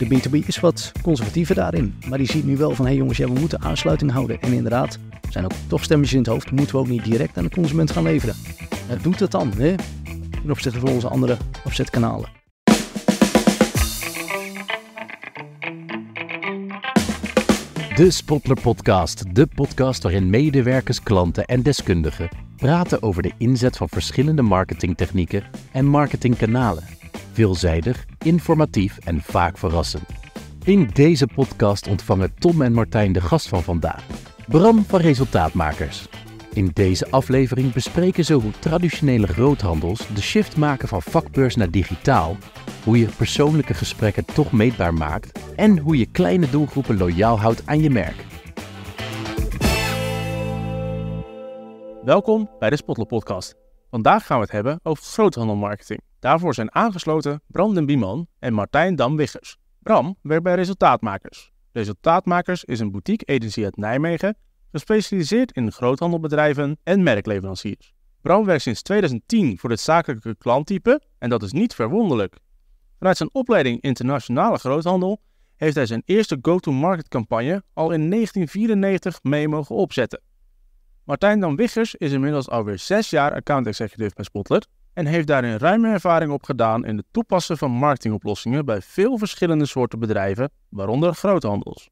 De B2B is wat conservatiever daarin, maar die ziet nu wel van hé hey jongens, ja, we moeten aansluiting houden. En inderdaad, zijn ook toch stemmetjes in het hoofd, moeten we ook niet direct aan de consument gaan leveren. Het doet dat dan, hè? In opzichte van onze andere opzetkanalen. De Spotler Podcast, de podcast waarin medewerkers, klanten en deskundigen praten over de inzet van verschillende marketingtechnieken en marketingkanalen veelzijdig, informatief en vaak verrassend. In deze podcast ontvangen Tom en Martijn de gast van vandaag, Bram van Resultaatmakers. In deze aflevering bespreken ze hoe traditionele groothandels de shift maken van vakbeurs naar digitaal, hoe je persoonlijke gesprekken toch meetbaar maakt en hoe je kleine doelgroepen loyaal houdt aan je merk. Welkom bij de Spotlight Podcast. Vandaag gaan we het hebben over groothandelmarketing. Daarvoor zijn aangesloten den Bieman en Martijn Damwiggers. Bram werkt bij Resultaatmakers. Resultaatmakers is een boutique agency uit Nijmegen, gespecialiseerd in groothandelbedrijven en merkleveranciers. Bram werkt sinds 2010 voor dit zakelijke klanttype en dat is niet verwonderlijk. Vanuit zijn opleiding internationale groothandel heeft hij zijn eerste go-to-market campagne al in 1994 mee mogen opzetten. Martijn Dan Wiggers is inmiddels alweer 6 jaar account executive bij Spotlight en heeft daarin ruime ervaring opgedaan in het toepassen van marketingoplossingen bij veel verschillende soorten bedrijven, waaronder groothandels.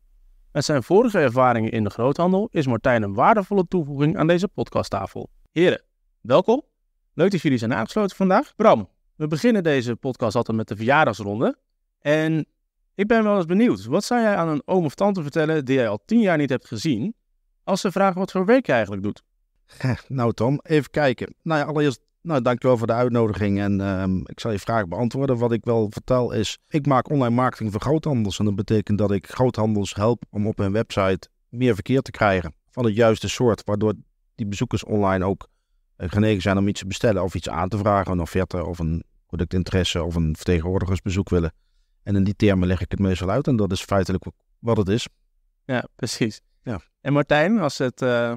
Met zijn vorige ervaringen in de groothandel is Martijn een waardevolle toevoeging aan deze podcasttafel. Heren, welkom. Leuk dat jullie zijn aangesloten vandaag. Bram, we beginnen deze podcast altijd met de verjaardagsronde. En ik ben wel eens benieuwd, wat zou jij aan een oom of tante vertellen die jij al tien jaar niet hebt gezien, als ze vragen wat voor werk je eigenlijk doet? Nou Tom, even kijken. Nou allereerst nou, dankjewel voor de uitnodiging. En ehm, ik zal je vraag beantwoorden. Wat ik wel vertel is, ik maak online marketing voor groothandels. En dat betekent dat ik groothandels help om op hun website meer verkeer te krijgen. Van het juiste soort, waardoor die bezoekers online ook eh, genegen zijn om iets te bestellen of iets aan te vragen. Een offerte of een productinteresse of een vertegenwoordigersbezoek willen. En in die termen leg ik het meestal uit. En dat is feitelijk wat het is. Ja, precies. Ja. En Martijn, als het, eh,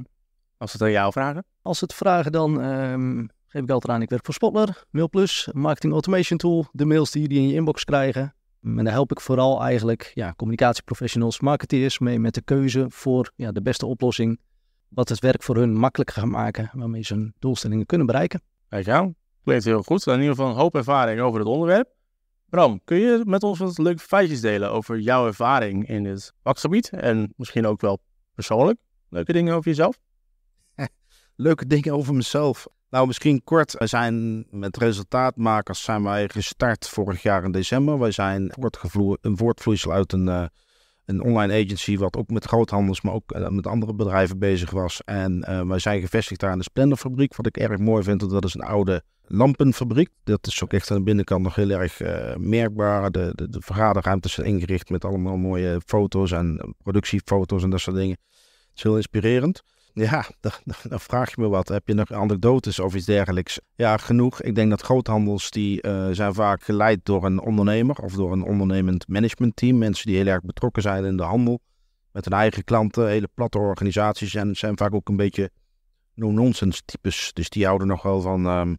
als het aan jou vragen? Als het vragen dan... Ehm, geef ik altijd aan, ik werk voor Spotler, MailPlus, marketing automation tool. De mails die jullie in je inbox krijgen. En daar help ik vooral eigenlijk ja, communicatieprofessionals, marketeers mee met de keuze voor ja, de beste oplossing. Wat het werk voor hun makkelijker gaat maken, waarmee ze hun doelstellingen kunnen bereiken. Kijk jou, klinkt heel goed. In ieder geval een hoop ervaring over het onderwerp. Bram, kun je met ons wat leuke feitjes delen over jouw ervaring in het vakgebied? En misschien ook wel persoonlijk leuke dingen over jezelf? leuke dingen over mezelf. Nou, misschien kort. We zijn met resultaatmakers zijn wij gestart vorig jaar in december. Wij zijn een voortvloeisel uit een, eh, een online agency wat ook met groothandels, maar ook eh, met andere bedrijven bezig was. En eh, wij zijn gevestigd daar in de Splenderfabriek. Wat ik erg mooi vind, dat is een oude lampenfabriek. Dat is ook echt aan de binnenkant nog heel erg merkbaar. De, de, de vergaderruimtes zijn ingericht met allemaal mooie foto's en productiefoto's en dat soort dingen. Het is heel inspirerend. Ja, dan, vraag je me wat. Heb je nog anekdotes of iets dergelijks? Ja, genoeg. Ik denk dat groothandels die uh, zijn vaak geleid door een ondernemer of door een ondernemend managementteam. Mensen die heel erg betrokken zijn in de handel. Met hun eigen klanten, hele platte organisaties. En zijn vaak ook een beetje no-nonsense types. Dus die houden nog wel van, ehm,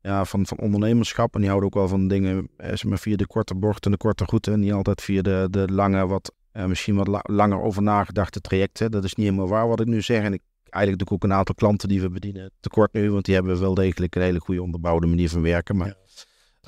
ja, van, van ondernemerschap. En die houden ook wel van dingen eh, maar, via de korte bord en de korte route. En niet altijd via de, de lange, wat eh, misschien wat langer over nagedachte trajecten. Dat is niet helemaal waar wat ik nu zeg. En ik, eigenlijk doe ik ook een aantal klanten die we bedienen tekort nu. Want die hebben wel degelijk een hele goede onderbouwde manier van werken. Maar... Ja.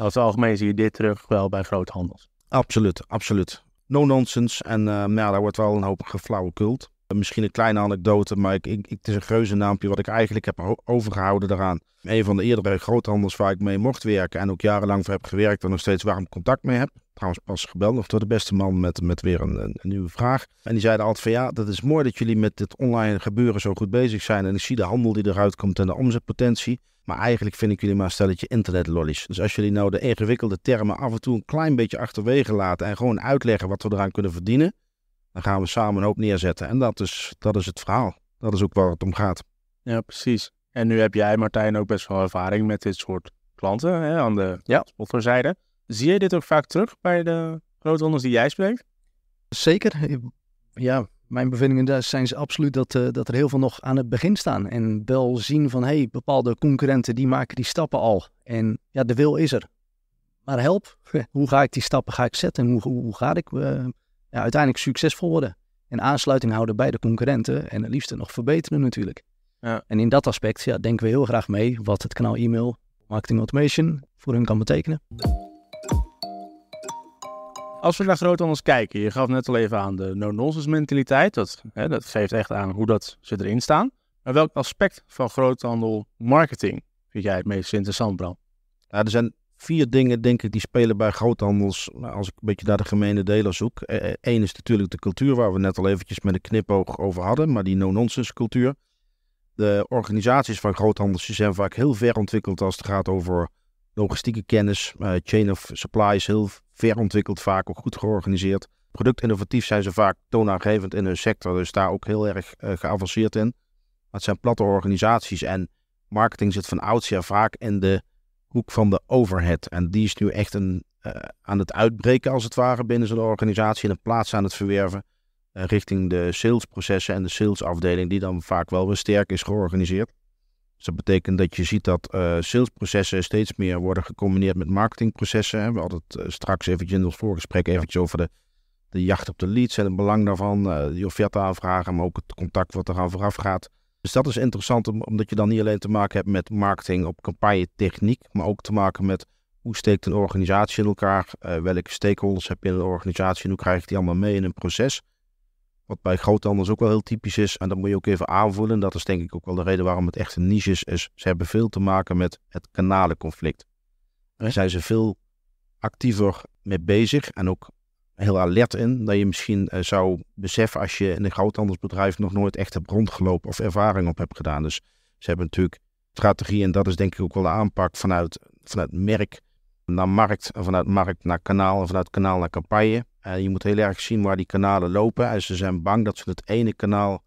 Als algemeen zie je dit terug wel bij groothandels. Absoluut, absoluut. No nonsense. En eh, ja, daar wordt wel een hoop cult. Misschien een kleine anekdote, maar ik, ik, het is een geuzenaampje wat ik eigenlijk heb overgehouden daaraan. Een van de eerdere groothandels waar ik mee mocht werken en ook jarenlang voor heb gewerkt en nog steeds warm contact mee heb. Trouwens pas gebeld nog door de beste man met, met weer een, een, nieuwe vraag. En die zeiden altijd van ja, dat is mooi dat jullie met dit online gebeuren zo goed bezig zijn. En ik zie de handel die eruit komt en de omzetpotentie. Maar eigenlijk vind ik jullie maar een stelletje internetlollies. Dus als jullie nou de ingewikkelde termen af en toe een klein beetje achterwege laten en gewoon uitleggen wat we eraan kunnen verdienen dan gaan we samen een hoop neerzetten. En dat is, dat is het verhaal. Dat is ook waar het om gaat. Ja, precies. En nu heb jij, Martijn, ook best wel ervaring met dit soort klanten hè, aan de ja. spotterzijde. Zie je dit ook vaak terug bij de groothandels die jij spreekt? Zeker. Ja, mijn bevindingen zijn ze absoluut dat, eh, dat er heel veel nog aan het begin staan. En wel zien van, hé, hey, bepaalde concurrenten die maken die stappen al. En ja, de wil is er. Maar help, hoe ga ik die stappen ga ik zetten? Hoe, hoe, hoe ga ik eh, ja, uiteindelijk succesvol worden. En aansluiting houden bij de concurrenten en het liefst nog verbeteren natuurlijk. Ja. En in dat aspect ja, denken we heel graag mee wat het kanaal e-mail marketing automation voor hun kan betekenen. Als we naar groothandels kijken, je gaf net al even aan de no-nonsense mentaliteit. Dat, hè, dat geeft echt aan hoe dat ze erin staan. Maar welk aspect van groothandel marketing vind jij het meest interessant, Bram? Ja, er zijn vier dingen, denk ik, die spelen bij groothandels. Nou, als ik een beetje naar de gemene deler zoek. Eén eh, eh, is natuurlijk de cultuur, waar we net al eventjes met een knipoog over hadden. Maar die no-nonsense cultuur. De organisaties van groothandels zijn vaak heel ver ontwikkeld als het gaat over logistieke kennis. Eh, chain of supply is heel ver ontwikkeld, vaak ook goed georganiseerd. Productinnovatief zijn ze vaak toonaangevend in hun sector, dus daar ook heel erg geavanceerd in. Maar het zijn platte organisaties en marketing zit van oudsher vaak in de van de overhead. En die is nu echt een, eh, aan het uitbreken, als het ware, binnen zo'n organisatie. En een plaats aan het verwerven eh, richting de salesprocessen en de salesafdeling, die dan vaak wel weer sterk is georganiseerd. Dus dat betekent dat je ziet dat eh, salesprocessen steeds meer worden gecombineerd met marketingprocessen. We hadden het straks eventjes in ons voorgesprek eventjes over de, de jacht op de leads en het belang daarvan. die offerte aanvragen, maar ook het contact wat eraan vooraf gaat. Dus dat is interessant, omdat je dan niet alleen te maken hebt met marketing op campagne-techniek, maar ook te maken met hoe steekt een organisatie in elkaar, eh, welke stakeholders heb je in een organisatie en hoe krijg je die allemaal mee in een proces. Wat bij anders ook wel heel typisch is, en dat moet je ook even aanvoelen, dat is denk ik ook wel de reden waarom het echt een niche is, is ze hebben veel te maken met het kanalenconflict. Daar zijn ze veel actiever mee bezig en ook heel alert in. Dat je misschien eh, zou beseffen als je in een groothandelsbedrijf nog nooit echt hebt rondgelopen of ervaring op hebt gedaan. Dus ze hebben natuurlijk strategie en dat is denk ik ook wel de aanpak vanuit, vanuit merk naar markt en vanuit markt naar kanaal en vanuit kanaal naar campagne. Eh, je moet heel erg zien waar die kanalen lopen. En ze zijn bang dat ze het ene kanaal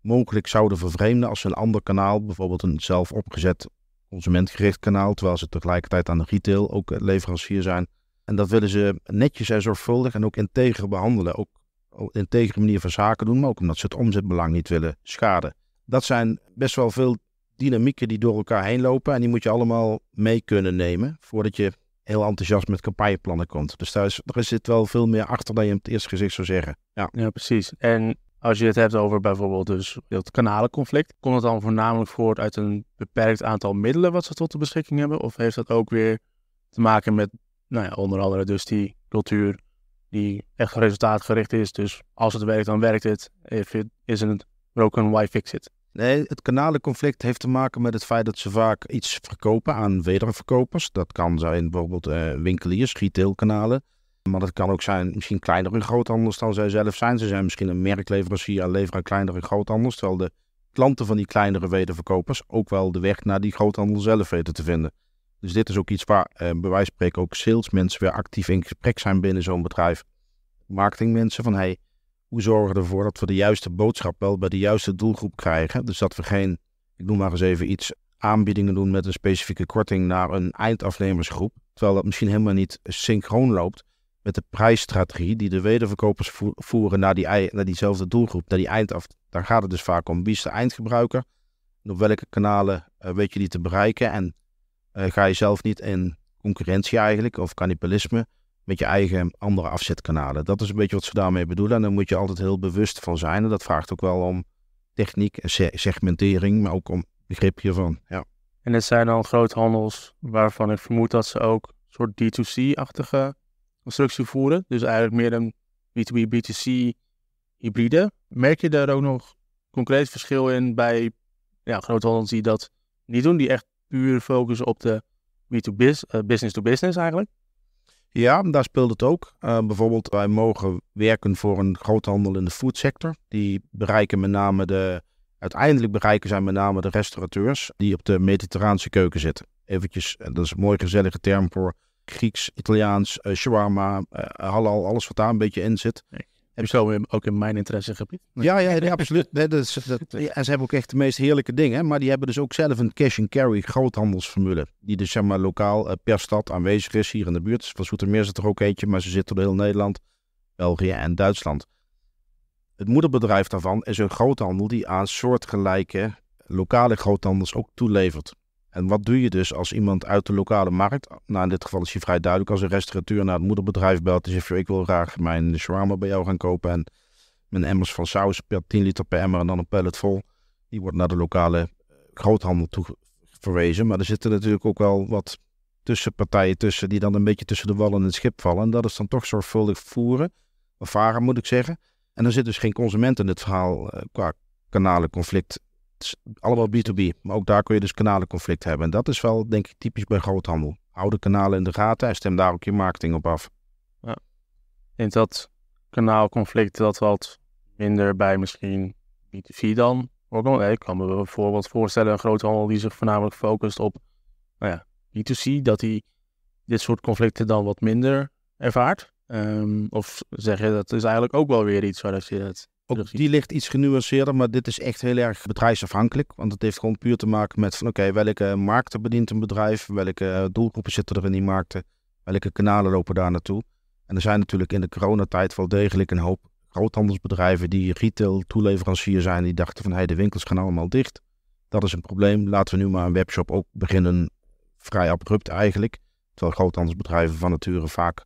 mogelijk zouden vervreemden als ze een ander kanaal, bijvoorbeeld een zelf opgezet consumentgericht kanaal, terwijl ze tegelijkertijd aan de retail ook eh, leverancier zijn, en dat willen ze netjes en zorgvuldig en ook integer behandelen. Ook een integere manier van zaken doen, maar ook omdat ze het omzetbelang niet willen schaden. Dat zijn best wel veel dynamieken die door elkaar heen lopen. En die moet je allemaal mee kunnen nemen voordat je heel enthousiast met campagneplannen komt. Dus daar, is, er zit wel veel meer achter dan je op het eerste gezicht zou zeggen. Ja, ja precies. En als je het hebt over bijvoorbeeld dus het kanalenconflict, komt het dan voornamelijk voort uit een beperkt aantal middelen wat ze tot de beschikking hebben? Of heeft dat ook weer te maken met nou ja, onder andere dus die cultuur die echt resultaatgericht is. Dus als het werkt, dan werkt het. If it isn't broken, why fix it? Nee, het kanalenconflict heeft te maken met het feit dat ze vaak iets verkopen aan wederverkopers. Dat kan zijn bijvoorbeeld eh, winkeliers, retailkanalen. Maar dat kan ook zijn misschien kleinere groothandels dan zij zelf zijn. Ze zijn misschien een merkleverancier en leveren aan kleinere groothandels. Terwijl de klanten van die kleinere wederverkopers ook wel de weg naar die groothandel zelf weten te vinden. Dus dit is ook iets waar eh, bij wijze spreken ook salesmensen weer actief in gesprek zijn binnen zo'n bedrijf. Marketingmensen van hey, hoe zorgen we ervoor dat we de juiste boodschap wel bij de juiste doelgroep krijgen? Dus dat we geen, ik noem maar eens even iets, aanbiedingen doen met een specifieke korting naar een eindafnemersgroep. Terwijl dat misschien helemaal niet synchroon loopt met de prijsstrategie die de wederverkopers voeren naar, die, naar diezelfde doelgroep, naar die eindaf. Daar gaat het dus vaak om wie is de eindgebruiker op welke kanalen eh, weet je die te bereiken en eh, ga je zelf niet in concurrentie eigenlijk, of cannibalisme, met je eigen andere afzetkanalen. Dat is een beetje wat ze daarmee bedoelen. En daar moet je altijd heel bewust van zijn. En dat vraagt ook wel om techniek en segmentering, maar ook om begrip hiervan. Ja. En het zijn al groothandels waarvan ik vermoed dat ze ook een soort D2C-achtige constructie voeren. Dus eigenlijk meer een B2B, B2C hybride. Merk je daar ook nog concreet verschil in bij ja, groothandels die dat niet doen, die echt puur focus op de B2Business, eh, business to business eigenlijk? Ja, daar speelt het ook. Eh, bijvoorbeeld, wij mogen werken voor een groothandel in de foodsector. Die bereiken met name de, uiteindelijk bereiken zij met name de restaurateurs die op de mediterraanse keuken zitten. Eventjes, eh, dat is een mooi gezellige term voor Grieks, Italiaans, uh, shawarma, halal, alles wat daar een beetje in zit. Heb je zo ook in mijn interesse gebied. Ja, ja, absoluut. Eh, en ze hebben ook echt de meest heerlijke dingen. Maar die hebben dus ook zelf een cash-and-carry groothandelsformule. Die dus zeg lokaal eh, per stad aanwezig is hier in de buurt. Van Soetermeer zit er ook eentje, maar ze zitten door heel Nederland, België en Duitsland. Het moederbedrijf daarvan is een groothandel die aan soortgelijke lokale groothandels ook toelevert. En wat doe je dus als iemand uit de lokale markt, nou in dit geval is je vrij duidelijk, als een restaurateur naar het moederbedrijf belt en ik wil graag mijn shawarma bij jou gaan kopen en mijn emmers van saus per 10 liter per emmer en dan een pallet vol. Die wordt naar de lokale eh, groothandel toe verwezen. Maar er zitten natuurlijk ook wel wat tussenpartijen tussen die dan een beetje tussen de wallen en het schip vallen. En dat is dan toch zorgvuldig voeren, of varen moet ik zeggen. En er zit dus geen consument in het verhaal eh, qua kanalenconflict allemaal B2B. Maar ook daar kun je dus kanalenconflict hebben. En dat is wel, denk ik, typisch bij groothandel. Hou de kanalen in de gaten en stem daar ook je marketing op af. Ja. En dat kanaalconflict dat wat minder bij misschien b 2 c dan. Ook al, ik kan me bijvoorbeeld voorstellen een groothandel die zich voornamelijk focust op nou ja, B2C, dat hij dit soort conflicten dan wat minder ervaart. Ehm, of zeg je dat is eigenlijk ook wel weer iets waar je het die ligt iets genuanceerder, maar dit is echt heel erg bedrijfsafhankelijk. Want het heeft gewoon puur te maken met van oké, welke markten bedient een bedrijf? Welke eh, doelgroepen zitten er in die markten? Welke kanalen lopen daar naartoe? En er zijn natuurlijk in de coronatijd wel degelijk een hoop groothandelsbedrijven die retail toeleverancier zijn. Die dachten van hé, hey, de winkels gaan allemaal dicht. Dat is een probleem. Laten we nu maar een webshop ook beginnen. Vrij abrupt eigenlijk. Terwijl groothandelsbedrijven van nature vaak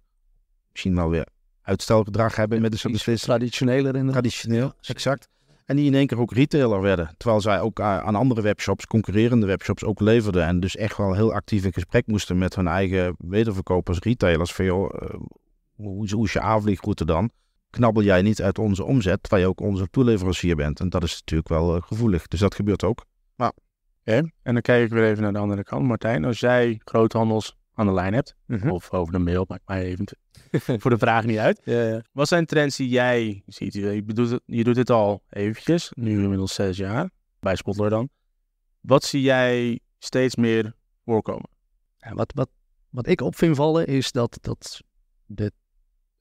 misschien wel weer uitstelgedrag hebben met de beslissingen. Traditioneler inderdaad. Traditioneel, exact. En die in één keer ook retailer werden. Terwijl zij ook eh, aan andere webshops, concurrerende webshops, ook leverden. En dus echt wel heel actief in gesprek moesten met hun eigen wederverkopers, retailers. Van eh, hoe is, hoe is je aanvliegroute dan? Knabbel jij niet uit onze omzet, terwijl je ook onze toeleverancier bent. En dat is natuurlijk wel eh, gevoelig. Dus dat gebeurt ook. Nou. En dan kijk ik weer even naar de andere kant. Martijn, als jij groothandels aan de lijn hebt. Mhm. Of over de mail, maakt mij even voor de vraag niet uit. Ja, ja. Wat zijn trends die jij ziet? Je, bedoelt, je doet het al eventjes, nu inmiddels zes jaar, bij Spotler dan. Wat zie jij steeds meer voorkomen? wat, wat, wat ik op vind vallen is dat, dat de,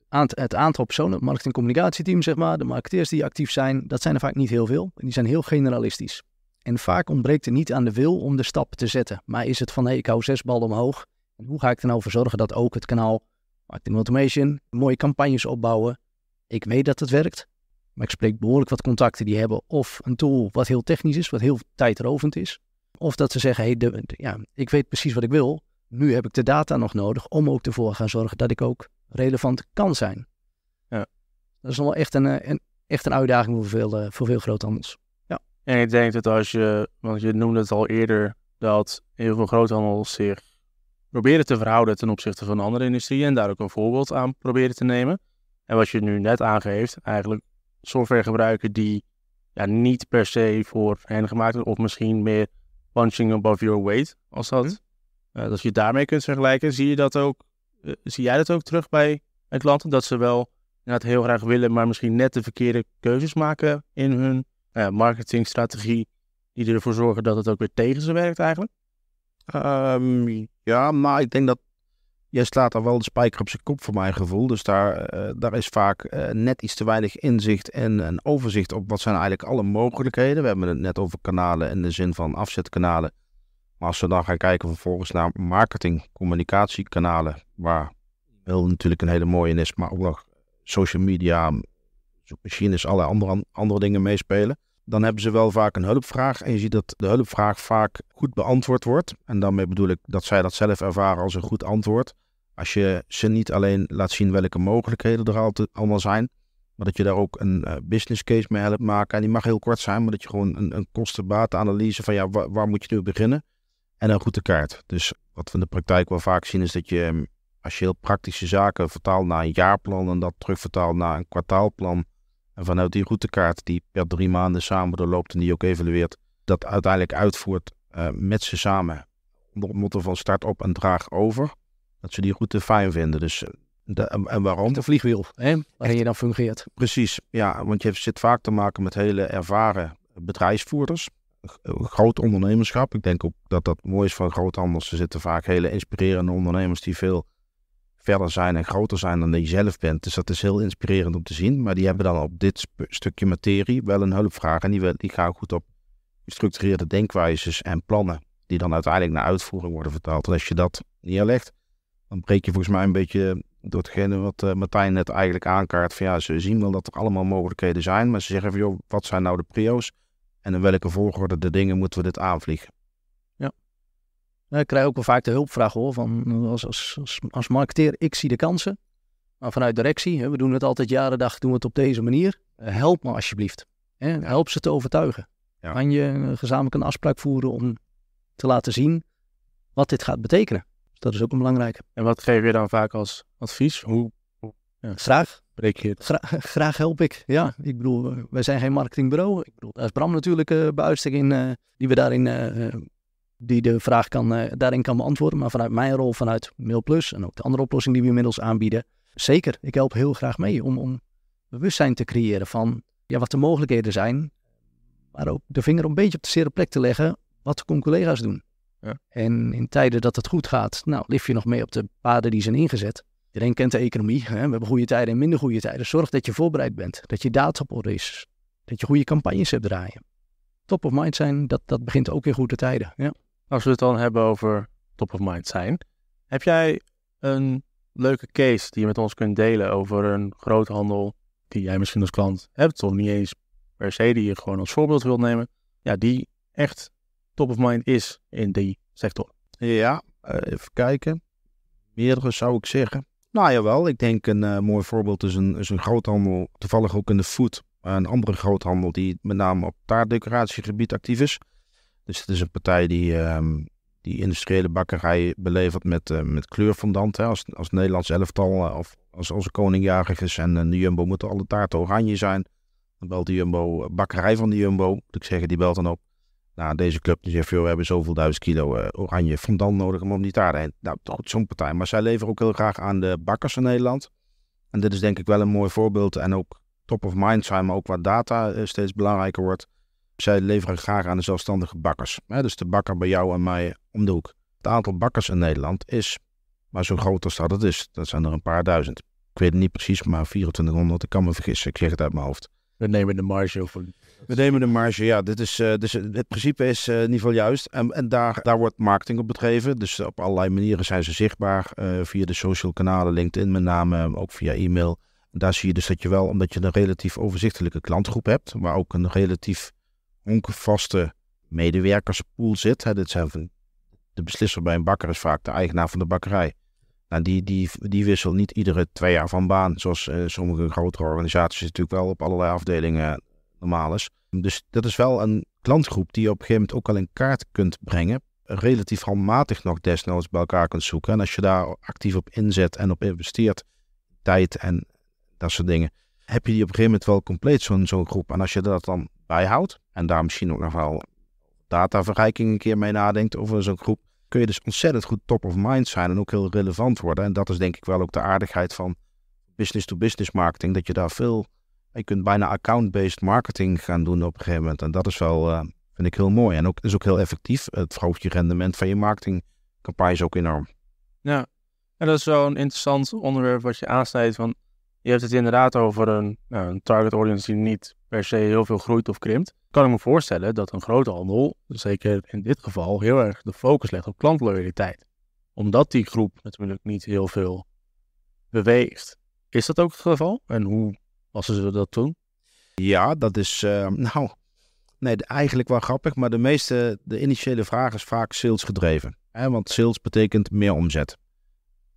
aant, het aantal personen, het marketing- en communicatieteam, zeg maar, de marketeers die actief zijn, dat zijn er vaak niet heel veel. En die zijn heel generalistisch. En vaak ontbreekt er niet aan de wil om de stap te zetten. Maar is het van, hey, ik hou zes ballen omhoog en hoe ga ik er nou voor zorgen dat ook het kanaal Marketing Automation mooie campagnes opbouwen? Ik weet dat het werkt, maar ik spreek behoorlijk wat contacten die hebben of een tool wat heel technisch is, wat heel tijdrovend is. Of dat ze zeggen, hey, ja, ik weet precies wat ik wil, nu heb ik de data nog nodig om ook ervoor te gaan zorgen dat ik ook relevant kan zijn. Ja. Dat is nog wel echt een, eh, een, echt een uitdaging voor veel, eh, voor veel groothandels. Ja. En ik denk dat als je, want je noemde het al eerder, dat heel veel groothandels zich proberen te verhouden ten opzichte van andere industrieën en daar ook een voorbeeld aan proberen te nemen. En wat je nu net aangeeft, eigenlijk software gebruiken die ja, niet per se voor hen gemaakt is of misschien meer punching above your weight, als dat. Mhm. Eh, je daarmee kunt vergelijken, zie je dat ook, eh, zie jij dat ook terug bij klanten? Dat ze wel het heel graag willen, maar misschien net de verkeerde keuzes maken in hun eh, marketingstrategie, die ervoor zorgen dat het ook weer tegen ze werkt eigenlijk? Ehm, ja, maar ik denk dat jij slaat er wel de spijker op zijn kop voor mijn gevoel. Dus daar, eh, daar is vaak eh, net iets te weinig inzicht en een overzicht op wat zijn eigenlijk alle mogelijkheden. We hebben het net over kanalen in de zin van afzetkanalen. Maar als we dan gaan kijken vervolgens naar marketing, communicatiekanalen, waar wel natuurlijk een hele mooie is, maar ook nog social media, zoekmachines, allerlei andere, andere dingen meespelen dan hebben ze wel vaak een hulpvraag. En je ziet dat de hulpvraag vaak goed beantwoord wordt. En daarmee bedoel ik dat zij dat zelf ervaren als een goed antwoord. Als je ze niet alleen laat zien welke mogelijkheden er altijd allemaal zijn, maar dat je daar ook een eh, business case mee helpt maken. En die mag heel kort zijn, maar dat je gewoon een, een kostenbatenanalyse van ja, waar, waar, moet je nu beginnen? En een goede kaart. Dus wat we in de praktijk wel vaak zien is dat je, mm, als je heel praktische zaken vertaalt naar een jaarplan en dat terugvertaalt naar een kwartaalplan, en vanuit die routekaart die per drie maanden samen doorloopt en die ook evalueert, dat uiteindelijk uitvoert eh, met ze samen. Onder het motto van start op en draag over. Dat ze die route fijn vinden. Dus eh, de, en waarom? De vliegwiel, hè? waarin je dan fungeert. Precies, ja, want je zit vaak te maken met hele ervaren bedrijfsvoerders. Groot ondernemerschap. Ik denk ook dat dat mooi is van groothandels. Er zitten vaak hele inspirerende ondernemers die veel feller zijn en groter zijn dan die je zelf bent. Dus dat is heel inspirerend om te zien. Maar die hebben dan op dit stukje materie wel een hulpvraag. En die, wel, die gaan goed op gestructureerde denkwijzes en plannen. Die dan uiteindelijk naar uitvoering worden vertaald. En als je dat neerlegt, dan breek je volgens mij een beetje door hetgene wat eh, Martijn net eigenlijk aankaart. Van ja, ze zien wel dat er allemaal mogelijkheden zijn. Maar ze zeggen van joh, wat zijn nou de prio's? En in welke volgorde de dingen moeten we dit aanvliegen? Nou, ik krijg ook wel vaak de hulpvraag hoor, van als, als, als, marketeer, ik zie de kansen. Maar vanuit directie, hè, we doen het altijd jaren dag, doen we het op deze manier. Eh, help me alsjeblieft. Hè, Help ze te overtuigen. Ja. Kan je gezamenlijk een afspraak voeren om te laten zien wat dit gaat betekenen? Dus dat is ook een belangrijke. En wat geef je dan vaak als advies? Hoe, ja. graag. Breek je het? graag help ik. Ja, ik bedoel, eh, wij zijn geen marketingbureau. Ik bedoel, daar is Bram natuurlijk eh, bij uitstek in, die we daarin die de vraag kan, eh, daarin kan beantwoorden. Maar vanuit mijn rol, vanuit MailPlus en ook de andere oplossing die we inmiddels aanbieden, zeker, ik help heel graag mee om, om bewustzijn te creëren van ja, wat de mogelijkheden zijn. Maar ook de vinger een beetje op de zere plek te leggen wat de collega's doen. Ja. En in tijden dat het goed gaat, nou, lif je nog mee op de paden die zijn ingezet. Iedereen kent de economie. Hè? We hebben goede tijden en minder goede tijden. Zorg dat je voorbereid bent, dat je data op orde is, dat je goede campagnes hebt draaien. Top of mind zijn, dat, dat begint ook in goede tijden. Ja. Als we het dan hebben over top of mind zijn, heb jij een leuke case die je met ons kunt delen over een groothandel die jij misschien als klant hebt, of niet eens per se, die je gewoon als voorbeeld wilt nemen, ja, die echt top of mind is in die sector? Ja, eh, even kijken. Meerdere zou ik zeggen. Nou jawel, ik denk een eh, mooi voorbeeld is een, een groothandel, toevallig ook in de food. Een andere groothandel die met name op taartdecoratiegebied actief is. Dus het is een partij die, ehm, die industriële bakkerij belevert met, eh, met kleurfondant. Hè, als, als Nederlands elftal eh, of als onze koning is en eh, de Jumbo moeten alle taarten oranje zijn. Dan belt de Jumbo, bakkerij van de Jumbo, ik zeggen, die belt dan op. Nou, deze club die zegt, joh, we hebben zoveel duizend kilo oranje fondant nodig om op die taart heen. Nou, goed, zo'n partij. Maar zij leveren ook heel graag aan de bakkers in Nederland. En dit is denk ik wel een mooi voorbeeld. En ook top of mind zijn, maar ook waar data steeds belangrijker wordt. Zij leveren graag aan de zelfstandige bakkers. Hè? Dus de bakker bij jou en mij om de hoek. Het aantal bakkers in Nederland is maar zo groot als dat het is. Dat zijn er een paar duizend. Ik weet het niet precies, maar 2400, ik kan me vergissen. Ik zeg het uit mijn hoofd. We nemen de marge over. We nemen de marge, ja. Dit is, eh, dus het principe is eh, in ieder geval juist. En, en daar, daar wordt marketing op bedreven. Dus op allerlei manieren zijn ze zichtbaar. Eh, via de social kanalen, LinkedIn met name, ook via e-mail. daar zie je dus dat je wel, omdat je een relatief overzichtelijke klantgroep hebt, maar ook een relatief ongevaste medewerkerspool zit. Hè, zijn van, de beslisser bij een bakker is vaak de eigenaar van de bakkerij. Nou, die, die, die wisselt niet iedere twee jaar van baan, zoals eh, sommige grotere organisaties natuurlijk wel op allerlei afdelingen eh, normaal is. Dus dat is wel een klantgroep die je op een gegeven moment ook al in kaart kunt brengen. Relatief handmatig nog desnoods bij elkaar kunt zoeken. En als je daar actief op inzet en op investeert, tijd en dat soort dingen, heb je die op een gegeven moment wel compleet zo'n zo'n groep. En als je dat dan bijhoudt. En daar misschien ook nog wel dataverrijking een keer mee nadenkt over zo'n groep. Kun je dus ontzettend goed top of mind zijn en ook heel relevant worden. En dat is denk ik wel ook de aardigheid van business-to-business marketing. Dat je daar veel, je kunt bijna account-based marketing gaan doen op een gegeven moment. En dat is wel, eh, vind ik heel mooi. En ook, is ook heel effectief. Het verhoogt je rendement van je marketingcampagnes ook enorm. Ja, en dat is zo'n interessant onderwerp wat je aansnijdt. van je hebt het inderdaad over een, nou, een, target audience die niet per se heel veel groeit of krimpt. Kan ik me voorstellen dat een grote handel, dus zeker in dit geval, heel erg de focus legt op klantloyaliteit. Omdat die groep natuurlijk niet heel veel beweegt. Is dat ook het geval? En hoe passen ze dat toen? Ja, dat is. Ehm, nou, nee, eigenlijk wel grappig, maar de meeste. De initiële vraag is vaak sales gedreven. Hè? Want sales betekent meer omzet.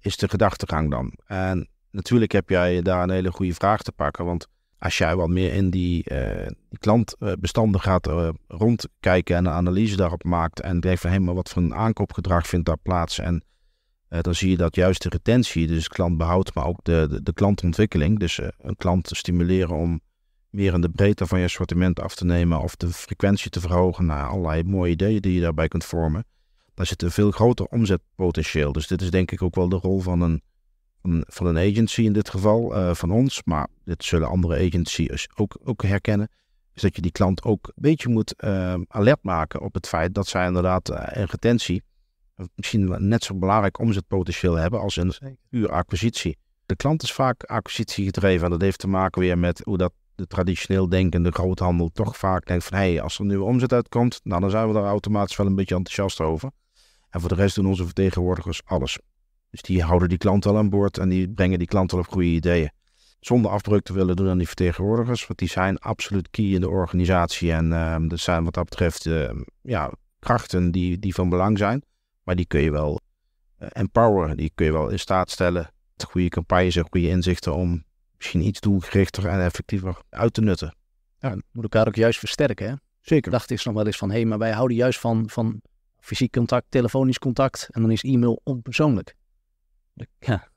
Is de gedachtegang dan. En natuurlijk heb jij daar een hele goede vraag te pakken. Want als jij wat meer in die, uh, die klantbestanden gaat eh, rondkijken en een analyse daarop maakt. En denkt van helemaal wat voor een aankoopgedrag vindt daar plaats. En eh, dan zie je dat juist de retentie, dus klantbehoud, maar ook de, de, klantontwikkeling. Dus een klant stimuleren om meer in de breedte van je assortiment af te nemen of de frequentie te verhogen naar allerlei mooie ideeën die je daarbij kunt vormen. Daar zit een veel groter omzetpotentieel. Dus dit is denk ik ook wel de rol van een van een agency in dit geval, eh, van ons, maar dit zullen andere agencies ook, ook herkennen, is dat je die klant ook een beetje moet eh, alert maken op het feit dat zij inderdaad eh, een retentie misschien net zo belangrijk omzetpotentieel hebben als een puur acquisitie. De klant is vaak acquisitie gedreven en dat heeft te maken weer met hoe dat de traditioneel denkende groothandel toch vaak denkt van hé, hey, als er nieuwe omzet uitkomt, nou, dan zijn we daar automatisch wel een beetje enthousiast over. En voor de rest doen onze vertegenwoordigers alles. Dus die houden die klant al aan boord en die brengen die klant al op goede ideeën. Zonder afdruk te willen doen aan die vertegenwoordigers, want die zijn absoluut key in de organisatie. En uh, ehm, dat zijn wat dat betreft ehm, ja, krachten die, die van belang zijn. Maar die kun je wel eh, empoweren, die kun je wel in staat stellen. Goede campagnes en goede inzichten om misschien iets doelgerichter en effectiever uit te nutten. Ja, moet elkaar ook juist versterken. Hè? Zeker. Dacht ik nog wel eens van, hé, hey, maar wij houden juist van, van fysiek contact, telefonisch contact. En dan is e-mail onpersoonlijk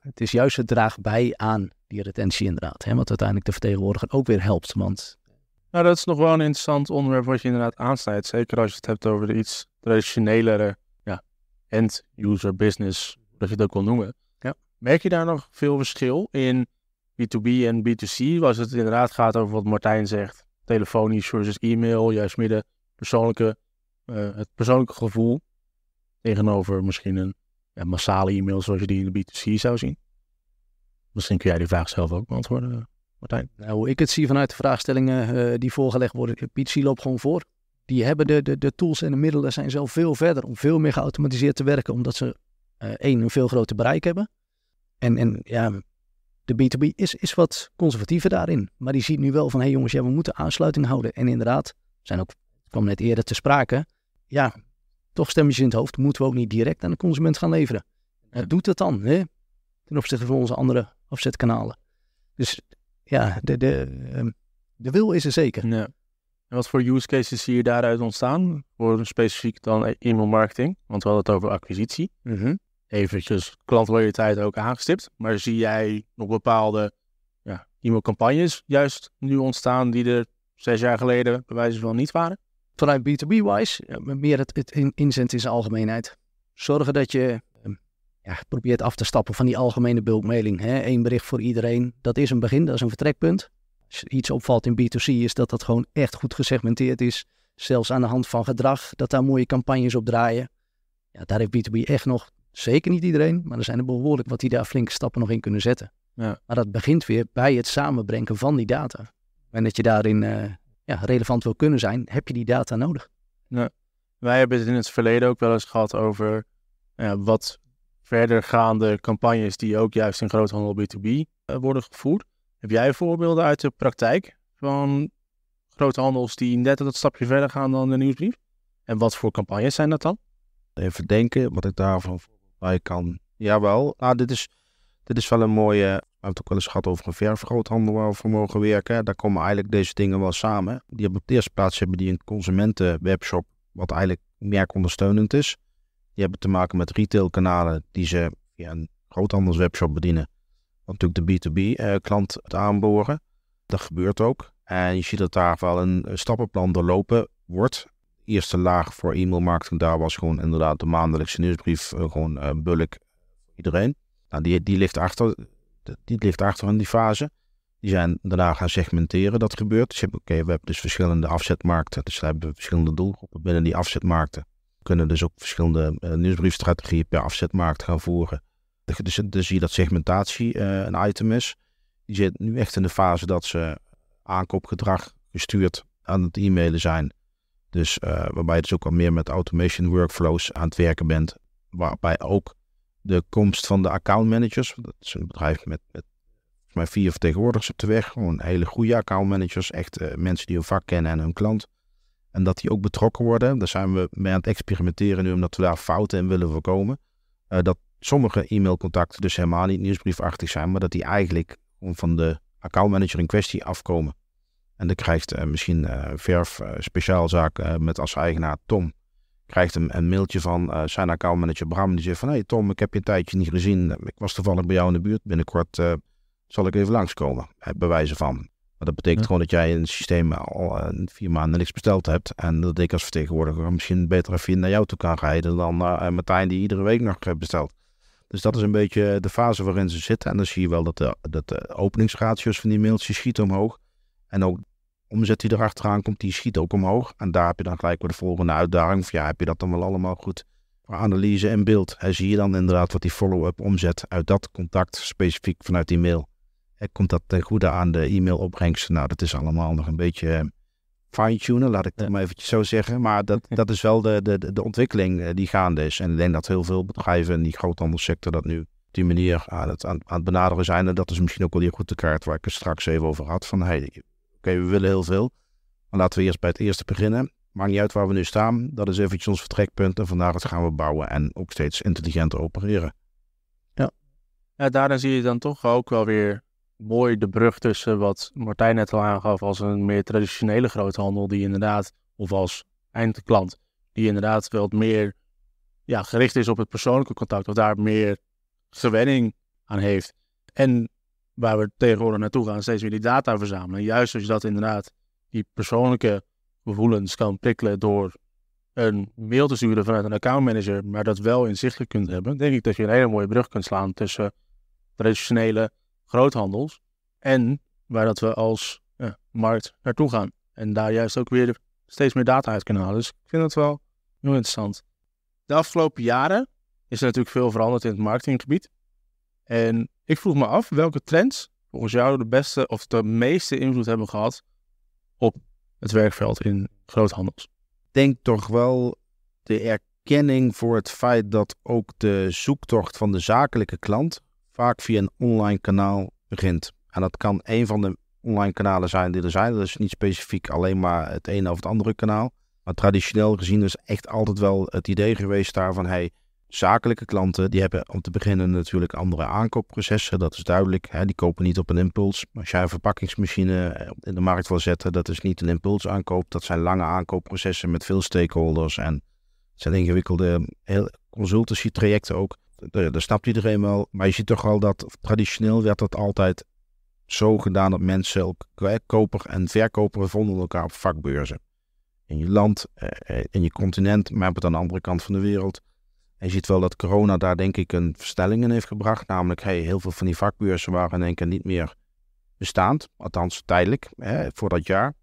het is juist het draag bij aan die retentie inderdaad. Hè, wat uiteindelijk de vertegenwoordiger ook weer helpt. Want... Nou, dat is nog wel een interessant onderwerp wat je inderdaad aansnijdt. Zeker als je het hebt over de iets traditionelere ja, end-user business, dat je het ook wil noemen. Ja. Merk je daar nog veel verschil in B2B en B2C? Als het inderdaad gaat over wat Martijn zegt, telefonisch versus e-mail, juist midden persoonlijke, eh, het persoonlijke gevoel tegenover misschien een massale e-mails zoals je die in de B2C zou zien? Misschien kun jij die vraag zelf ook beantwoorden, eh, Martijn. Nou, hoe ik het zie vanuit de vraagstellingen eh, die voorgelegd worden, B2C eh, loopt gewoon voor. Die hebben de, de, de tools en de middelen, zijn zelf veel verder om veel meer geautomatiseerd te werken, omdat ze één, een veel groter bereik hebben. En, en ja, de B2B is, is wat conservatiever daarin. Maar die ziet nu wel van, hé hey jongens, ja, we moeten aansluiting houden. En inderdaad, zijn ook, het kwam net eerder te sprake, ja, toch stemmetjes in het hoofd, moeten we ook niet direct aan de consument gaan leveren. doet dat dan hè? ten opzichte van onze andere afzetkanalen. Dus ja, de, de, ehm, de wil is er zeker. Ja. En wat voor use cases zie je daaruit ontstaan? Voor specifiek dan e-mail marketing, want we hadden het over acquisitie. Mm -hmm. Eventjes klantloyaliteit ook aangestipt. Maar zie jij nog bepaalde ja, e-mailcampagnes juist nu ontstaan die er zes jaar geleden bij wijze van niet waren? vanuit B2B-wise, eh, meer het, het in, inzet in zijn algemeenheid. Zorgen dat je ehm, ja, probeert af te stappen van die algemene bulkmailing. Eén bericht voor iedereen, dat is een begin, dat is een vertrekpunt. Als iets opvalt in B2C is dat dat gewoon echt goed gesegmenteerd is. Zelfs aan de hand van gedrag, dat daar mooie campagnes op draaien. Ja, daar heeft B2B echt nog, zeker niet iedereen, maar er zijn er behoorlijk wat die daar flinke stappen nog in kunnen zetten. Ja. Maar dat begint weer bij het samenbrengen van die data. En dat je daarin eh, ja, relevant wil kunnen zijn, heb je die data nodig. Ja. Wij hebben het in het verleden ook wel eens gehad over ja, wat verdergaande campagnes die ook juist in groothandel B2B eh, worden gevoerd. Heb jij voorbeelden uit de praktijk van groothandels die net dat stapje verder gaan dan de nieuwsbrief? En wat voor campagnes zijn dat dan? Even denken wat ik daarvan bij kan. Jawel, nou, dit, is, dit is wel een mooie het ook wel eens gehad over een verfgroothandel waar we voor mogen werken. Daar komen eigenlijk deze dingen wel samen. Die hebben op de eerste plaats hebben die een consumentenwebshop, wat eigenlijk merkondersteunend is. Die hebben te maken met retailkanalen die ze via een groothandelswebshop bedienen. Want natuurlijk de B2B-klant eh, het aanboren. Dat gebeurt ook. En je ziet dat daar wel een stappenplan doorlopen wordt. eerste laag voor e-mailmarketing daar was gewoon inderdaad de maandelijkse nieuwsbrief. Eh, gewoon eh, bulk voor iedereen. Nou, die, die ligt achter die ligt achter aan die fase. Die zijn daarna gaan segmenteren, dat gebeurt. Dus je oké, we hebben dus verschillende afzetmarkten. Dus we hebben we verschillende doelgroepen binnen die afzetmarkten. kunnen dus ook verschillende eh, nieuwsbriefstrategieën per afzetmarkt gaan voeren. Dus dan zie je dat segmentatie eh, een item is. Die zit nu echt in de fase dat ze aankoopgedrag gestuurd aan het e-mailen zijn. Dus eh, waarbij je dus ook al meer met automation workflows aan het werken bent. Waarbij ook de komst van de accountmanagers. Dat is een bedrijf met, met mij vier vertegenwoordigers op de weg. Gewoon hele goede accountmanagers. Echt eh, mensen die hun vak kennen en hun klant. En dat die ook betrokken worden. Daar zijn we mee aan het experimenteren nu, omdat we daar fouten in willen voorkomen. Eh, dat sommige e-mailcontacten dus helemaal niet nieuwsbriefachtig zijn, maar dat die eigenlijk van de accountmanager in kwestie afkomen. En dan krijgt eh, misschien Verf speciaalzaak met als eigenaar Tom krijgt een, een mailtje van uh, eh, zijn accountmanager Bram. Die zegt van, hé hey Tom, ik heb je een tijdje niet gezien. Ik was toevallig bij jou in de buurt. Binnenkort eh, zal ik even langskomen, eh, bij wijze van. Maar dat betekent gewoon dat jij in het systeem al vier maanden niks besteld hebt. En dat ik als vertegenwoordiger misschien beter even naar jou toe kan rijden dan Martijn die iedere week nog bestelt. Dus dat is een beetje de fase waarin ze zitten. En dan zie je wel dat de, dat de openingsratio's van die mailtjes schieten omhoog. En ook omzet die erachteraan komt, die schiet ook omhoog. En daar heb je dan gelijk weer de volgende uitdaging. Of ja, heb je dat dan wel allemaal goed voor analyse en beeld? zie je dan inderdaad wat die follow-up omzet uit dat contact, specifiek vanuit die mail. En komt dat ten goede aan de e mail opbrengsten? Nou, dat is allemaal nog een beetje eh, fine-tunen, laat ik het maar eventjes zo zeggen. Maar dat, dat is wel de, de, de ontwikkeling eh, die gaande is. En ik denk dat heel veel bedrijven in die groothandelssector dat nu op die manier aan het, benaderen zijn. En dat is misschien ook wel die goede kaart waar ik het straks even over had. Van hey, we willen heel veel. Maar laten we eerst bij het eerste beginnen. Maakt niet uit waar we nu staan. Dat is eventjes ons vertrekpunt. En vandaar dat gaan we bouwen en ook steeds intelligenter opereren. Ja. ja, daarin zie je dan toch ook wel weer mooi de brug tussen wat Martijn net al aangaf als een meer traditionele groothandel. Die inderdaad, of als eindklant, die inderdaad wel meer ja, gericht is op het persoonlijke contact. Of daar meer gewenning aan heeft. En waar we tegenwoordig naartoe gaan, steeds meer die data verzamelen. Juist als je dat inderdaad, die persoonlijke gevoelens kan prikkelen door een mail te sturen vanuit een accountmanager, maar dat wel inzichtelijk kunt hebben, denk ik dat je een hele mooie brug kunt slaan tussen traditionele groothandels en waar dat we als ja, markt naartoe gaan. En daar juist ook weer steeds meer data uit kunnen halen. Dus ik vind dat wel heel interessant. De afgelopen jaren is er natuurlijk veel veranderd in het marketinggebied. En ik vroeg me af welke trends volgens jou de beste of de meeste invloed hebben gehad op het werkveld in groothandels. Ik denk toch wel de erkenning voor het feit dat ook de zoektocht van de zakelijke klant vaak via een online kanaal begint. En dat kan een van de online kanalen zijn die er zijn. Dat is niet specifiek alleen maar het ene of het andere kanaal. Maar traditioneel gezien is echt altijd wel het idee geweest daarvan: hey, Zakelijke klanten die hebben om te beginnen natuurlijk andere aankoopprocessen, dat is duidelijk. Hè? Die kopen niet op een impuls. Als jij een verpakkingsmachine eh, in de markt wil zetten, dat is niet een impuls aankoop. Dat zijn lange aankoopprocessen met veel stakeholders en het zijn ingewikkelde consultancy trajecten ook. Dat snapt iedereen wel. Maar je ziet toch al dat traditioneel werd dat altijd zo gedaan dat mensen, koper en verkoper, vonden elkaar op vakbeurzen. In je land, eh, eh, in je continent, maar op de andere kant van de wereld. En je ziet wel dat corona daar denk ik een verstelling in heeft gebracht. Namelijk, heel veel van die vakbeurzen waren in één keer niet meer bestaand. Althans tijdelijk, hè, voor dat jaar.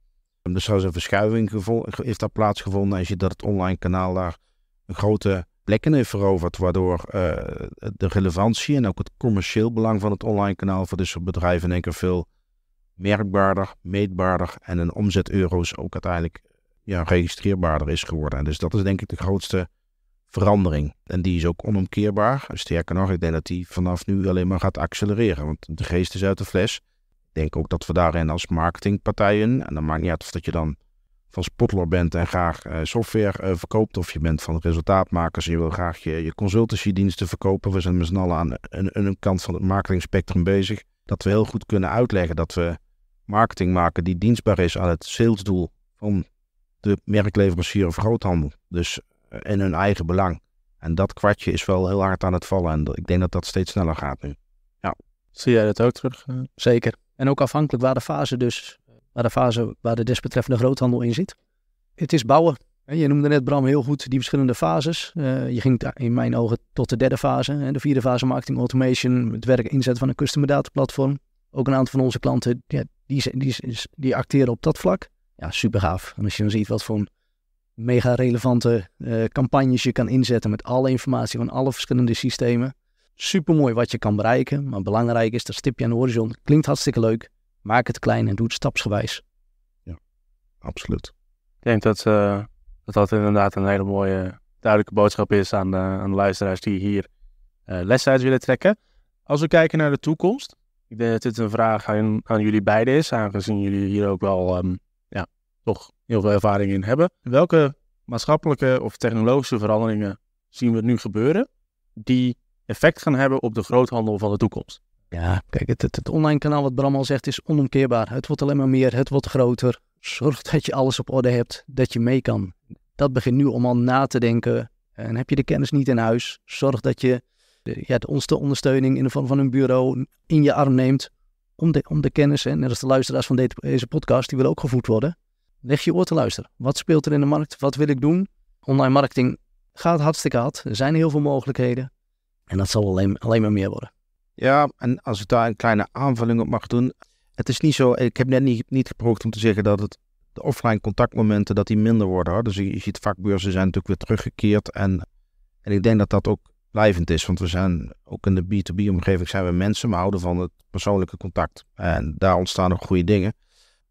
Um, dus er is een verschuiving heeft daar plaatsgevonden. En je ziet dat het online kanaal daar een grote plek heeft veroverd. Waardoor eh, de relevantie en ook het commercieel belang van het online kanaal voor dit soort bedrijven in één keer veel merkbaarder, meetbaarder en een omzet euro's ook uiteindelijk ja, registreerbaarder is geworden. En dus dat is denk ik de grootste verandering. En die is ook onomkeerbaar. Sterker nog, ik denk dat die vanaf nu alleen maar gaat accelereren. Want de geest is uit de fles. Ik denk ook dat we daarin als marketingpartijen, en dan maakt niet uit of dat je dan van Spotler bent en graag eh, software eh, verkoopt, of je bent van resultaatmakers en je wil graag je, je consultancydiensten verkopen. We zijn met z'n allen aan een, een kant van het marketingspectrum bezig. Dat we heel goed kunnen uitleggen dat we marketing maken die dienstbaar is aan het salesdoel van de merkleverancier of groothandel. Dus in eh, hun eigen belang. En dat kwartje is wel heel hard aan het vallen. En ik denk dat dat steeds sneller gaat nu. Ja. Zie jij dat ook terug? Eh, zeker. En ook afhankelijk waar de fase dus, waar de fase waar de desbetreffende groothandel in zit. Het is bouwen. Eh, je noemde net Bram heel goed die verschillende fases. je ging in mijn ogen tot de derde fase. De vierde fase marketing automation, het werk inzetten van een customer data platform. Ook een aantal van onze klanten, ja, die, die, die, acteren op dat vlak. Ja, super gaaf. En als je dan ziet wat voor een mega relevante uh, campagnes je kan inzetten met alle informatie van alle verschillende systemen. Super mooi wat je kan bereiken, maar belangrijk is dat stipje aan de horizon. Klinkt hartstikke leuk. Maak het klein en doe het stapsgewijs. Ja, absoluut. Ik denk dat eh, dat, dat, inderdaad een hele mooie, duidelijke boodschap is aan de, aan de luisteraars die hier uh, les uit willen trekken. Als we kijken naar de toekomst, ik denk dat dit een vraag aan, aan jullie beiden is, aangezien jullie hier ook wel ehm, toch heel veel ervaring in hebben. Welke maatschappelijke of technologische veranderingen zien we nu gebeuren die effect gaan hebben op de groothandel van de toekomst? Ja, kijk, het, het, online kanaal wat Bram al zegt is onomkeerbaar. Het wordt alleen maar meer, het wordt groter. Zorg dat je alles op orde hebt, dat je mee kan. Dat begint nu om al na te denken. En heb je de kennis niet in huis, zorg dat je de, ja, de ondersteuning in de vorm van een bureau in je arm neemt om de, om de kennis, en net als de luisteraars van deze podcast, die willen ook gevoed worden, leg je oor te luisteren. Wat speelt er in de markt? Wat wil ik doen? Online marketing gaat hartstikke hard. Er zijn heel veel mogelijkheden. En dat zal alleen, alleen maar meer worden. Ja, en als ik daar een kleine aanvulling op mag doen. Het is niet zo, ik heb net niet, niet geprobeerd om te zeggen dat het de offline contactmomenten dat die minder worden. Hoor. Dus je, ziet vakbeurzen zijn natuurlijk weer teruggekeerd. En, en ik denk dat dat ook blijvend is. Want we zijn ook in de B2B-omgeving zijn we mensen, maar houden van het persoonlijke contact. En daar ontstaan ook goede dingen.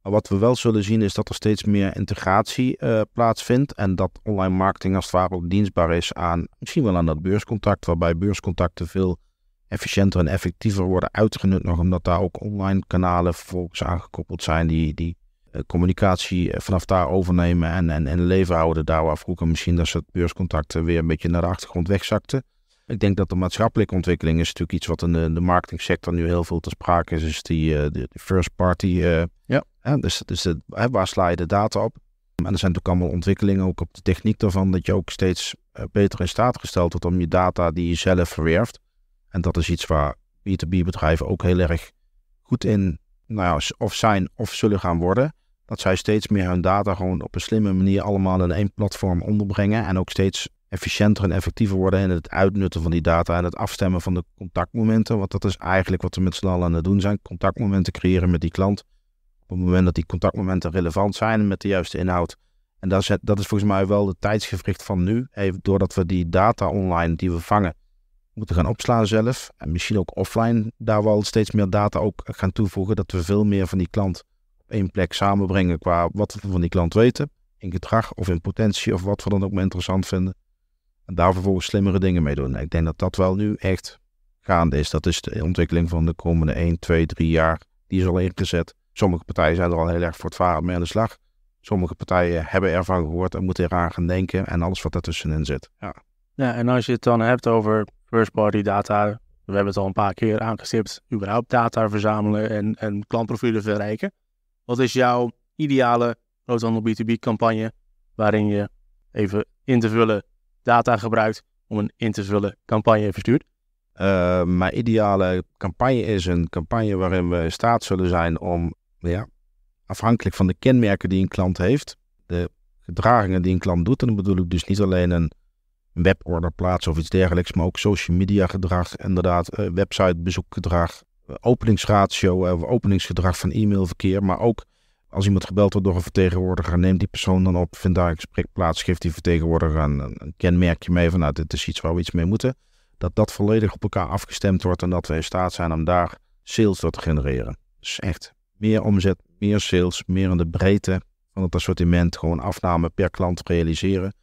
Maar wat we wel zullen zien is dat er steeds meer integratie eh, plaatsvindt en dat online marketing als het ware dienstbaar is aan misschien wel aan dat beurscontact, waarbij beurscontacten veel efficiënter en effectiever worden uitgenut nog, omdat daar ook online kanalen vervolgens aangekoppeld zijn die, die eh, communicatie eh, vanaf daar overnemen en, en, en leven houden. Daar waar vroeger misschien dat ze het beurscontact weer een beetje naar de achtergrond wegzakten. Ik denk dat de maatschappelijke ontwikkeling is natuurlijk iets wat in de, marketingsector nu heel veel te sprake is. Is die, de, first party ja dus, dus eh, waar sla je de data op? En er zijn natuurlijk allemaal ontwikkelingen ook op de techniek daarvan, dat je ook steeds eh, beter in staat gesteld wordt om je data die je zelf verwerft. En dat is iets waar B2B bedrijven ook heel erg goed in nou ja, of zijn of zullen gaan worden. Dat zij steeds meer hun data gewoon op een slimme manier allemaal in één platform onderbrengen. En ook steeds efficiënter en effectiever worden in het uitnutten van die data en het afstemmen van de contactmomenten. Want dat is eigenlijk wat we met z'n allen aan het doen zijn. Contactmomenten creëren met die klant. Op het moment dat die contactmomenten relevant zijn met de juiste inhoud. En dat is, dat is volgens mij wel de tijdsgevricht van nu. Even doordat we die data online die we vangen moeten gaan opslaan zelf. En misschien ook offline daar wel steeds meer data ook gaan toevoegen. Dat we veel meer van die klant op één plek samenbrengen qua wat we van die klant weten. In gedrag of in potentie of wat we dan ook maar interessant vinden. En daar vervolgens slimmere dingen mee doen. Nou, ik denk dat dat wel nu echt gaande is. Dat is de ontwikkeling van de komende 1, 2, 3 jaar. Die is al ingezet. Sommige partijen zijn er al heel erg voortvarend mee aan de slag. Sommige partijen hebben ervan gehoord en moeten eraan gaan denken en alles wat ertussenin zit. Ja. ja, en als je het dan hebt over first party data, we hebben het al een paar keer aangestipt, überhaupt data verzamelen en, en klantprofielen verrijken. Wat is jouw ideale groothandel B2B campagne waarin je even in te vullen data gebruikt om een in te vullen campagne verstuurt? Eh, mijn ideale campagne is een campagne waarin we in staat zullen zijn om ja, afhankelijk van de kenmerken die een klant heeft, de gedragingen die een klant doet. En dan bedoel ik dus niet alleen een weborder plaatsen of iets dergelijks, maar ook social media gedrag, inderdaad, eh, websitebezoekgedrag, eh, openingsratio, eh, openingsgedrag van e-mailverkeer, maar ook als iemand gebeld wordt door een vertegenwoordiger, neemt die persoon dan op, vindt daar een gesprek plaats, geeft die vertegenwoordiger een, een kenmerkje mee van nou, dit is iets waar we iets mee moeten. Dat dat volledig op elkaar afgestemd wordt en dat we in staat zijn om daar sales door te genereren. Dus echt meer omzet, meer sales, meer in de breedte van het assortiment, gewoon afname per klant realiseren.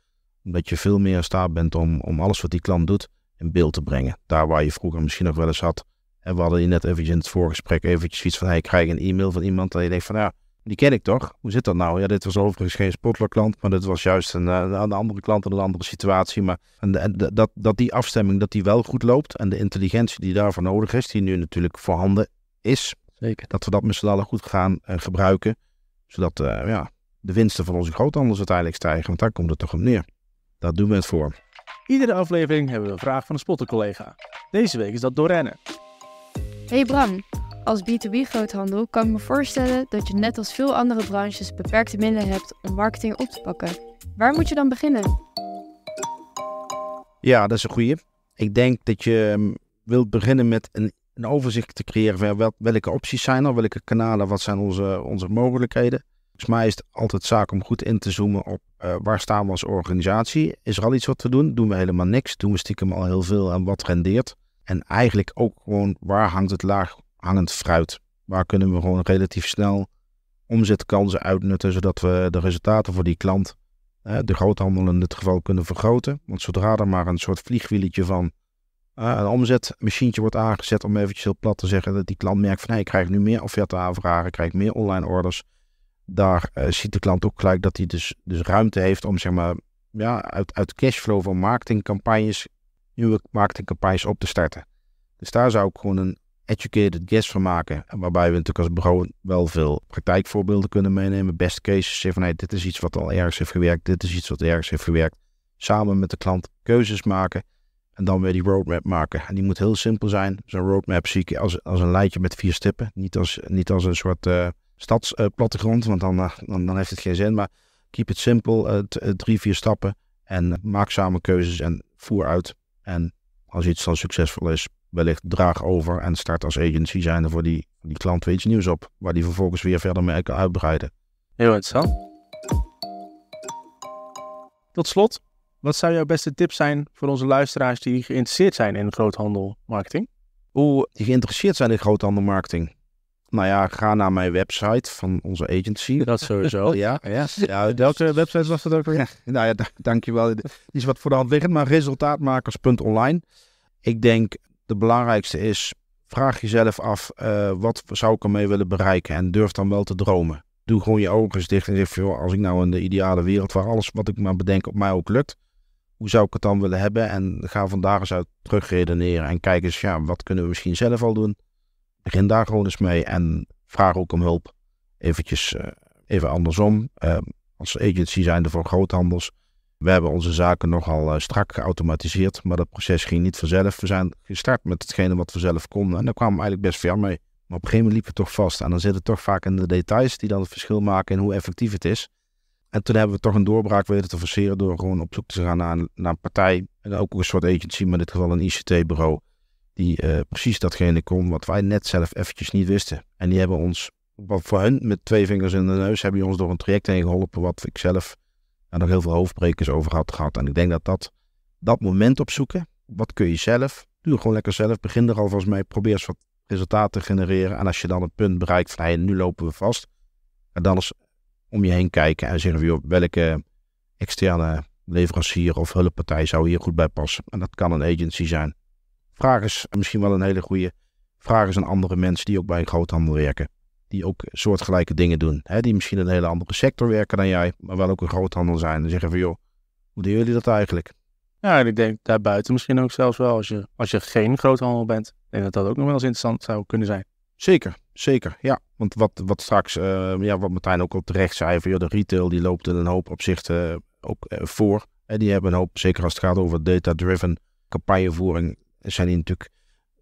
Omdat je veel meer in staat bent om, om alles wat die klant doet in beeld te brengen. Daar waar je vroeger misschien nog wel eens had, en we hadden hier net eventjes in het voorgesprek eventjes iets van, hij krijgt een e-mail van iemand dat je denkt van, ja, die ken ik toch? Hoe zit dat nou? Ja, dit was overigens geen Spotler klant, maar dit was juist een, eh, een andere klant in een andere situatie. Maar en, dat, dat die afstemming, dat die wel goed loopt en de intelligentie die daarvoor nodig is, die nu natuurlijk voorhanden is, dat we dat met z'n allen goed gaan eh, gebruiken. Zodat eh, ja, de winsten van onze groothandels uiteindelijk stijgen. Want daar komt het toch om neer. Daar doen we het voor. Iedere aflevering hebben we een vraag van een spottercollega. Deze week is dat Dorenne. Hey Bram, als B2B-groothandel kan ik me voorstellen dat je net als veel andere branches beperkte middelen hebt om marketing op te pakken. Waar moet je dan beginnen? Ja, dat is een goede. Ik denk dat je mm, wilt beginnen met een een overzicht te creëren van welke opties zijn er, welke kanalen, wat zijn onze, onze mogelijkheden. Volgens mij is het altijd zaak om goed in te zoomen op eh, waar staan we als organisatie. Is er al iets wat we doen? Doen we helemaal niks? Doen we stiekem al heel veel en wat rendeert? En eigenlijk ook gewoon waar hangt het laag hangend fruit? Waar kunnen we gewoon relatief snel omzetkansen uitnutten, zodat we de resultaten voor die klant, eh, de groothandel in dit geval, kunnen vergroten. Want zodra er maar een soort vliegwieletje van eh, een omzetmachientje wordt aangezet om eventjes heel plat te zeggen dat die klant merkt van hey, ik krijg nu meer offerte-aanvragen, ik krijg meer online orders. Daar eh, ziet de klant ook gelijk dat hij dus, dus ruimte heeft om zeg maar ja, uit, uit cashflow van marketingcampagnes nieuwe marketingcampagnes op te starten. Dus daar zou ik gewoon een educated guess van maken. Waarbij we natuurlijk als bureau wel veel praktijkvoorbeelden kunnen meenemen. Best cases van dit is iets wat al ergens heeft gewerkt, dit is iets wat ergens heeft gewerkt. Samen met de klant keuzes maken. En dan weer die roadmap maken. En die moet heel simpel zijn. Zo'n roadmap zie ik als, als een lijntje met vier stippen. Niet als, niet als een soort eh, stadsplattegrond, want dan, eh, dan, dan, heeft het geen zin. Maar keep it simpel, eh, drie, vier stappen. En maak samen keuzes en voer uit. En als iets dan succesvol is, wellicht draag over en start als agency zijnde voor die, die klant weer iets nieuws op. Waar die vervolgens weer verder mee kan uitbreiden. Heel interessant. Tot slot, wat zou jouw beste tip zijn voor onze luisteraars die geïnteresseerd zijn in groothandelmarketing? Hoe die geïnteresseerd zijn in groothandelmarketing? Nou ja, ga naar mijn website van onze agency. Dat sowieso. ja. Ja. ja welke website was dat ook weer? nou ja, dankjewel. Die is wat voor de hand liggend, maar resultaatmakers.online. Ik denk de belangrijkste is, vraag jezelf af, eh, wat zou ik ermee willen bereiken? En durf dan wel te dromen. Doe gewoon je ogen dicht en zeg, joh, als ik nou in de ideale wereld waar alles wat ik maar bedenk op mij ook lukt, hoe zou ik het dan willen hebben? En ga vandaag eens uit terugredeneren en kijken ja, wat kunnen we misschien zelf al doen? Begin daar gewoon eens mee en vraag ook om hulp. Eventjes, eh, even andersom. Uh, als agency zijn we voor groothandels. We hebben onze zaken nogal eh, strak geautomatiseerd, maar dat proces ging niet vanzelf. We zijn gestart met hetgene wat we zelf konden en daar kwamen we eigenlijk best ver mee. Maar op een gegeven moment liepen we toch vast en dan zitten toch vaak in de details die dan het verschil maken in hoe effectief het is. En toen hebben we toch een doorbraak weten te forceren door gewoon op zoek te gaan naar, naar een partij. En ook een soort agency, maar in dit geval een ICT-bureau. Die eh, precies datgene kon wat wij net zelf eventjes niet wisten. En die hebben ons, wat voor hun met twee vingers in de neus, hebben die ons door een traject heen geholpen. Wat ik zelf en nog heel veel hoofdbrekers over had gehad. En ik denk dat dat, dat moment opzoeken, wat kun je zelf? Doe gewoon lekker zelf. Begin er alvast mee. Probeer eens wat resultaten te genereren. En als je dan een punt bereikt van hey, nu lopen we vast. En dan is om je heen kijken en zeggen joh, welke externe leverancier of hulppartij zou hier goed bij passen. En dat kan een agency zijn. Vraag is misschien wel een hele goede. Vraag is aan andere mensen die ook bij een groothandel werken. Die ook soortgelijke dingen doen. Hè, die misschien in een hele andere sector werken dan jij, maar wel ook een groothandel zijn. En zeggen van joh, hoe doen jullie dat eigenlijk? Ja, en ik denk daarbuiten misschien ook zelfs wel als je, als je geen groothandel bent. denk dat dat ook nog wel eens interessant zou kunnen zijn. Zeker, zeker. Ja, want wat, wat straks, eh, ja, wat Martijn ook al terecht zei, van, de retail die loopt in een hoop opzichten ook eh, voor. En die hebben een hoop, zeker als het gaat over data-driven campagnevoering, zijn die natuurlijk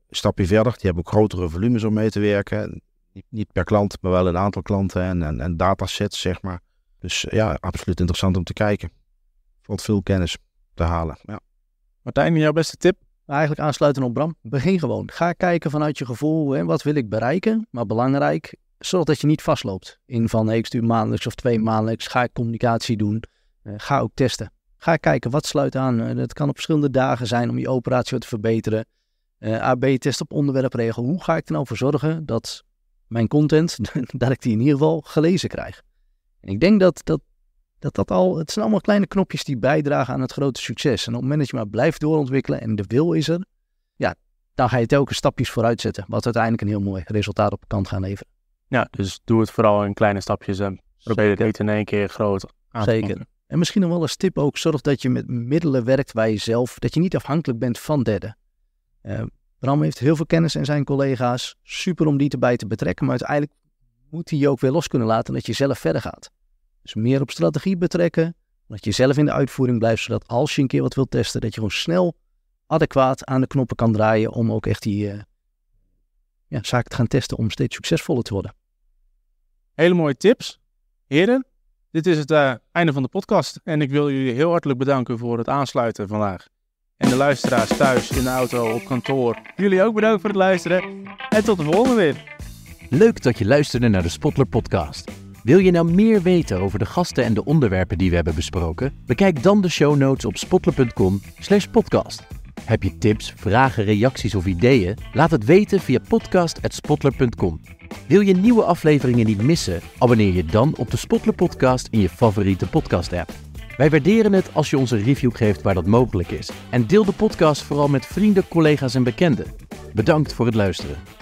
een stapje verder. Die hebben ook grotere volumes om mee te werken. Niet, niet per klant, maar wel een aantal klanten en, en, en datasets, zeg maar. Dus ja, absoluut interessant om te kijken. Valt veel kennis te halen. Ja. Martijn, jouw beste tip? Eigenlijk aansluiten op Bram. Begin gewoon. Ga kijken vanuit je gevoel. Hè, wat wil ik bereiken? Maar belangrijk, zodat je niet vastloopt in van hey, ik stuur maandelijks of twee maandelijks, ga ik communicatie doen, uh, ga ook testen. Ga kijken wat sluit aan. Uh, dat kan op verschillende dagen zijn om je operatie te verbeteren. Eh, AB-test op onderwerpregel. Hoe ga ik er nou voor zorgen dat mijn content, dat ik die in ieder geval gelezen krijg? ik denk dat dat, dat dat al, het zijn allemaal kleine knopjes die bijdragen aan het grote succes. En op het moment dat je maar blijft doorontwikkelen en de wil is er, ja, dan ga je telkens stapjes vooruit zetten. Wat uiteindelijk een heel mooi resultaat op kan kant gaan leveren. Ja, dus doe het vooral in kleine stapjes en probeer het niet in één keer groot aan te Zeker. En misschien nog wel een tip ook, zorg dat je met middelen werkt waar je zelf, dat je niet afhankelijk bent van derden. Uh, Bram heeft heel veel kennis en zijn collega's, super om die erbij te betrekken, maar uiteindelijk moet hij je ook weer los kunnen laten dat je zelf verder gaat. Dus meer op strategie betrekken, dat je zelf in de uitvoering blijft, zodat als je een keer wat wilt testen, dat je gewoon snel adequaat aan de knoppen kan draaien om ook echt die uh, ja, zaak te gaan testen om steeds succesvoller te worden. Hele mooie tips. Heren, dit is het eh, einde van de podcast. En ik wil jullie heel hartelijk bedanken voor het aansluiten vandaag. En de luisteraars thuis, in de auto, op kantoor. Jullie ook bedankt voor het luisteren. En tot de volgende weer. Leuk dat je luisterde naar de Spotler Podcast. Wil je nou meer weten over de gasten en de onderwerpen die we hebben besproken? Bekijk dan de show notes op spotler.com/podcast. Heb je tips, vragen, reacties of ideeën? Laat het weten via podcast.spotler.com. Wil je nieuwe afleveringen niet missen? Abonneer je dan op de Spotler Podcast in je favoriete podcast-app. Wij waarderen het als je ons een review geeft waar dat mogelijk is. En deel de podcast vooral met vrienden, collega's en bekenden. Bedankt voor het luisteren.